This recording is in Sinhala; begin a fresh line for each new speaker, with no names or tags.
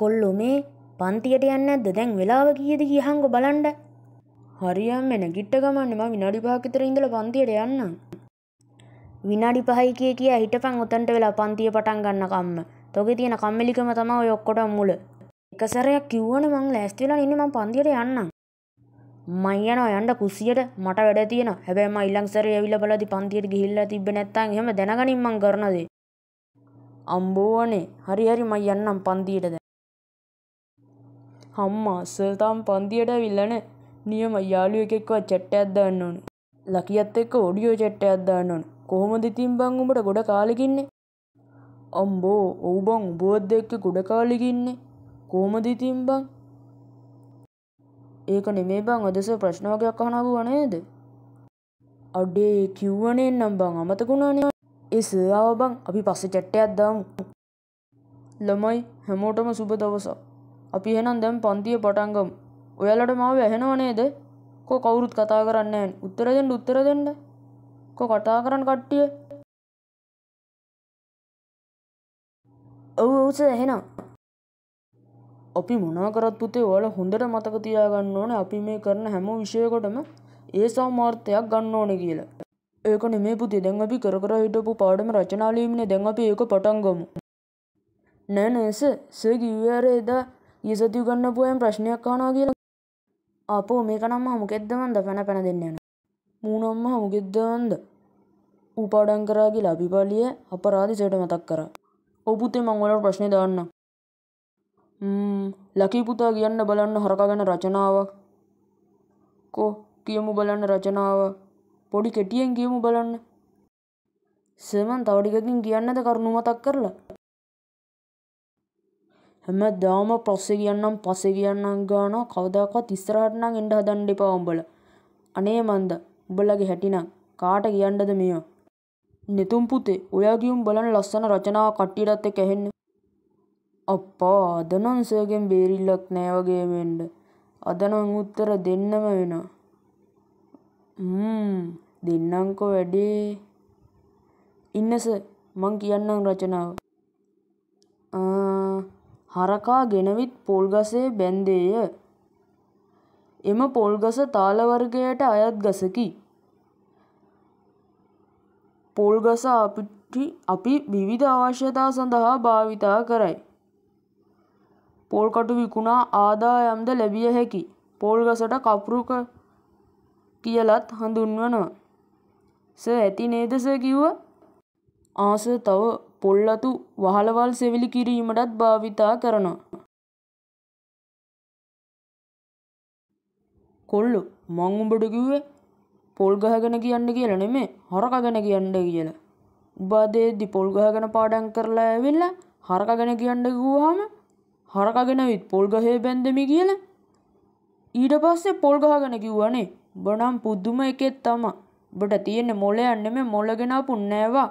කොල්ලො මේ පන්තියට යන්න ඇද දැන් වෙලාව කියද කියහන්ගො බලන්ඩ හරියම් මෙන ගිට්ට ගමන්නම විනාඩි පාකිතර ඉඳල පන්තියට යන්න විනාඩි පහයි කිය කිය හිටපන් ඔතන්ට වෙලා පන්තිය පටන් ගන්නකම්ම තොග තියෙන කම්මලිකම තම ඔයොක්කොට මුල එකසරයක් කිව්වන මං ලැස්තිවෙලා ඉන්නම පන්තියට යන්න මයන යන්ඩ කුසියට මට වැඩ තියෙන හැබෑම ඉල්ලංසර ඇවිල බලදි පන්තියට ගිහිල්ල තිබ නැත්තන් හෙම දැනගනින්මං කරනදේ අම්බෝනේ හරිහරි මයි යන්නම් පන්තියටද හම්මා සර් තාම පන්තියට ඇවිල්ලා නියම යාළුවෙක් එක්කවත් chat එකක් දාන්න ඕන. ලකියත් එක්ක ඔඩියෝ chat එකක් දාන්න ඕන. කොහොමද ඉතින් බං උඹට ගොඩ කාලෙක ඉන්නේ? අම්බෝ ඔව් බං උඹවත් එක්ක ගොඩ කාලෙක ඉන්නේ. කොහොමද ඉතින් බං? ඒක නෙමේ බං අද සර් ප්‍රශ්න වගේක් අහන ආවා නේද? අඩේ කිව්වනේ නම් බං අමතකුණානේ. ඒ සර් ආව බං අපි පස්සේ chat එකක් දාමු. ළමයි හැමෝටම සුබ දවසක්. අපි එහෙනම් දැන් පන්තිය පටන් ගමු. ඔයාලට මාව ඇහෙනව නේද? කො කවුරුත් කතා කරන්නේ නැහැ. උත්තර දෙන්න උත්තර දෙන්න. කො කතා කරන කට්ටිය. ඔව් ඔව් සර් එහෙනම්. අපි මොනවා කරත් පුතේ ඔයාලා හොඳට මතක තියාගන්න ඕනේ අපි මේ කරන හැම විෂයකටම ඒ සාමාර්ථයක් ගන්න ඕනේ කියලා. ඒක නෙමේ පුතේ දැන් අපි කර කර හිටපු පාඩම රචනා ලියුමනේ දැන් අපි ඒක පටන් ගමු. නෑ නෑ සර් සර් කිව්වේ අර එදා ඊ සති උගන්නපුුවෙන් ප්‍රශ්නයක් කානා කියලා අපෝ මේකනම් හමුකෙද්දවන්ද පැන පැන දෙන්න යන මූනම්ම හමුගෙද්දවන්ද උපාඩන් කරාගේ ලබිපාලිය අපරාධි සට මතක් කර ඔපුතේ මංවලට ප්‍රශ්නය දාන්න ලකී පුතා කියන්න බලන්න හරකා ගැන රචනාවක් කෝ කියමු බලන්න රචනාව පොඩි කෙටියෙන් කියමු බලන්න සමන් තවඩිකකින් කියන්නද කරුණු මතක් කරලා හැමදාම ප්‍රස් කියන්නම් පස්සේ කියන්නම් ගාන කවදාකවත් ඉස්සරහට නම් එන්න හදන්න එපා උඹලා. අනේ මන්ද උඹලගේ හැටිනම් කාට කියන්නද මේව? නෙතුම් පුතේ ඔයා ගියුම් බලන්න ලස්සන රචනාව කට්ටියටත් එක්ක ඇහෙන්න. අප්පා අදනම් සර්ගෙන් බේරිල්ලක් නෑ වගේ වෙන්න. අදනම් උත්තර දෙන්නම වෙනවා. හ්ම් දෙන්නම්කෝ වැඩේ. ඉන්න සර් මං කියන්නම් රචනාව. හරකා ගෙනවිත් පොල්ගසේ බැන්දේය. එම පොල්ගස තාලවර්ගයට අයත් ගසකි. පොල්ගස අපි විවිධ අවශ්‍යතා සඳහා භාවිතා කරයි. පොල්කටු විකුණා ආදායම්ද ලැබිය හැකි. පොල්ගසට කපුරුක කියලත් හඳුන්වනවා. ස ඇති නේදස කිව්ව ආස තව පොල්ලතු වහලවල් සෙවිලි කිරීමටත් භාවිතා කරනවා. කොල්ලෝ මං උඹට කිව්වේ පොල් ගහගෙන කියන්න කියලා නෙමේ හරක ගැන කියන්න කියලා. උඹ අදේදි පොල් ගහගෙන පාඩම් කරලා ඇවිල්ලා හරක ගැන කියන්න ගිහුවාම හරක ගැනවිත් පොල් ගහේ බැන්දෙමි කියලා. ඊට පස්සේ පොල් ගහගෙන කිව්වනේ. උඹ නම් පුදුම එකෙක් තමයි. උඹට තියෙන්නේ මොලයක් නෙමේ මොලගෙන අපු නෑවා.